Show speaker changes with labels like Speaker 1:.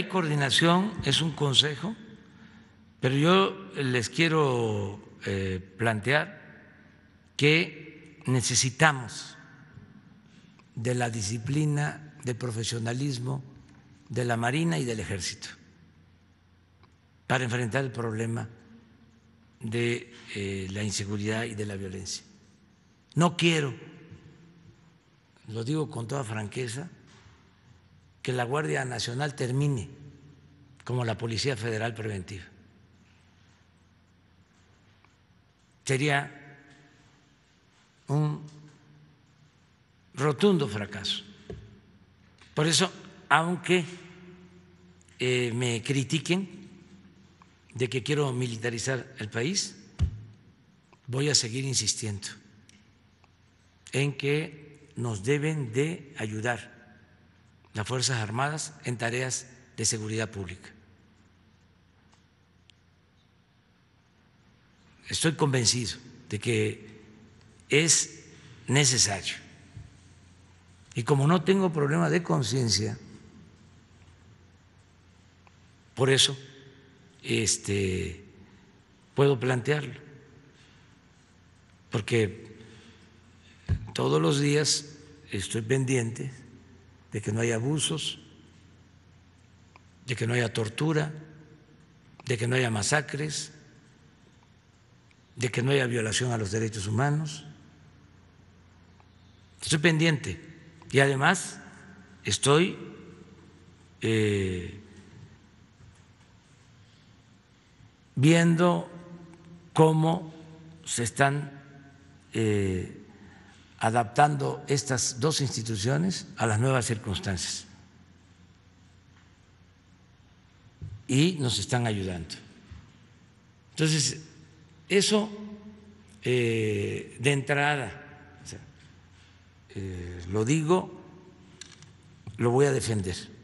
Speaker 1: Hay coordinación, es un consejo, pero yo les quiero eh, plantear que necesitamos de la disciplina, del profesionalismo de la Marina y del Ejército para enfrentar el problema de eh, la inseguridad y de la violencia. No quiero, lo digo con toda franqueza, la Guardia Nacional termine como la Policía Federal Preventiva. Sería un rotundo fracaso. Por eso, aunque eh, me critiquen de que quiero militarizar el país, voy a seguir insistiendo en que nos deben de ayudar las Fuerzas Armadas en tareas de seguridad pública. Estoy convencido de que es necesario. Y como no tengo problema de conciencia, por eso este, puedo plantearlo. Porque todos los días estoy pendiente de que no haya abusos, de que no haya tortura, de que no haya masacres, de que no haya violación a los derechos humanos. Estoy pendiente y además estoy eh, viendo cómo se están eh, adaptando estas dos instituciones a las nuevas circunstancias. Y nos están ayudando. Entonces, eso eh, de entrada, eh, lo digo, lo voy a defender.